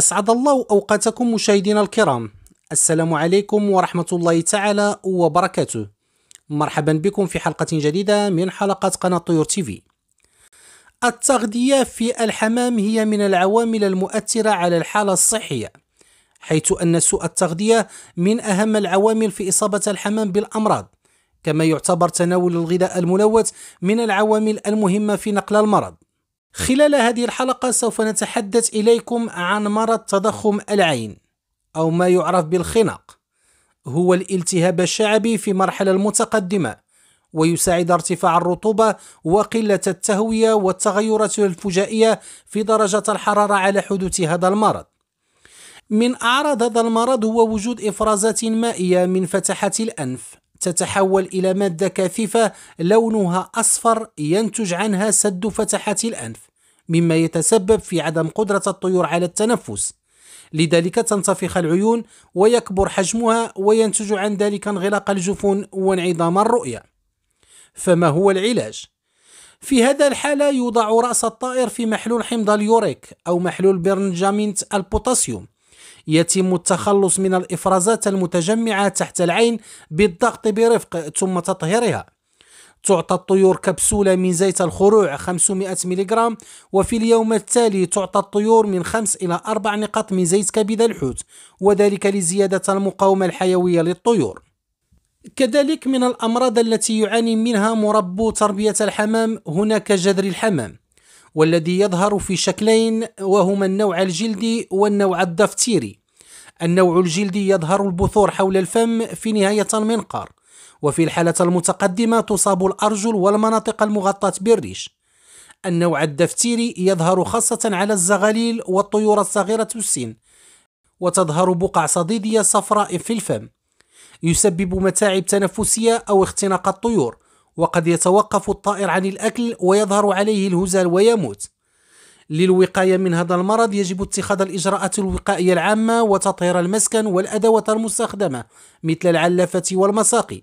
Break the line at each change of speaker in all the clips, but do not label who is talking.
أسعد الله أوقاتكم مشاهدينا الكرام السلام عليكم ورحمة الله تعالى وبركاته مرحبا بكم في حلقة جديدة من حلقات قناة طيور تيفي التغذية في الحمام هي من العوامل المؤثرة على الحالة الصحية حيث أن سوء التغذية من أهم العوامل في إصابة الحمام بالأمراض كما يعتبر تناول الغذاء الملوث من العوامل المهمة في نقل المرض خلال هذه الحلقة سوف نتحدث إليكم عن مرض تضخم العين أو ما يعرف بالخناق هو الالتهاب الشعبي في مرحلة المتقدمة ويساعد ارتفاع الرطوبة وقلة التهوية والتغيرات الفجائية في درجة الحرارة على حدوث هذا المرض من أعراض هذا المرض هو وجود إفرازات مائية من فتحات الأنف تتحول إلى مادة كثيفة لونها أصفر ينتج عنها سد فتحات الأنف مما يتسبب في عدم قدرة الطيور على التنفس لذلك تنتفخ العيون ويكبر حجمها وينتج عن ذلك انغلاق الجفون وانعدام الرؤية فما هو العلاج؟ في هذا الحالة يوضع رأس الطائر في محلول حمض اليوريك أو محلول برنجامينت البوتاسيوم يتم التخلص من الإفرازات المتجمعة تحت العين بالضغط برفق ثم تطهيرها تعطى الطيور كبسولة من زيت الخروع 500 ملغ وفي اليوم التالي تعطى الطيور من 5 إلى 4 نقاط من زيت كبد الحوت وذلك لزيادة المقاومة الحيوية للطيور كذلك من الأمراض التي يعاني منها مربو تربية الحمام هناك جذر الحمام والذي يظهر في شكلين وهما النوع الجلدي والنوع الدفتيري النوع الجلدي يظهر البثور حول الفم في نهاية المنقار وفي الحالة المتقدمة تصاب الأرجل والمناطق المغطاة بالريش النوع الدفتيري يظهر خاصة على الزغاليل والطيور الصغيرة السن وتظهر بقع صديدية صفراء في الفم يسبب متاعب تنفسية أو اختناق الطيور وقد يتوقف الطائر عن الأكل ويظهر عليه الهزال ويموت للوقاية من هذا المرض يجب اتخاذ الإجراءات الوقائية العامة وتطهير المسكن والأدوات المستخدمة مثل العلافة والمساقي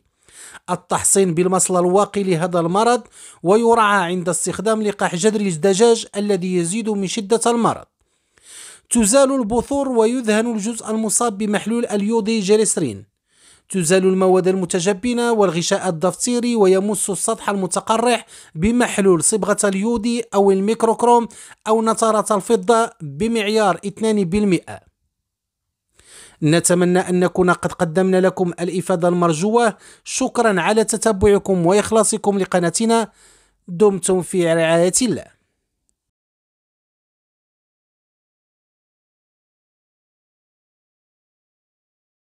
التحصين بالمصل الواقي لهذا المرض ويرعى عند استخدام لقاح جذر الدجاج الذي يزيد من شدة المرض تزال البثور ويذهن الجزء المصاب بمحلول اليودي جليسرين تزال المواد المتجبنة والغشاء الدفتيري ويمس السطح المتقرح بمحلول صبغة اليودي أو الميكروكروم أو نترة الفضة بمعيار 2%. نتمنى أن نكون قد قدمنا لكم الإفادة المرجوة شكرا على تتبعكم وإخلاصكم لقناتنا دمتم في رعاية الله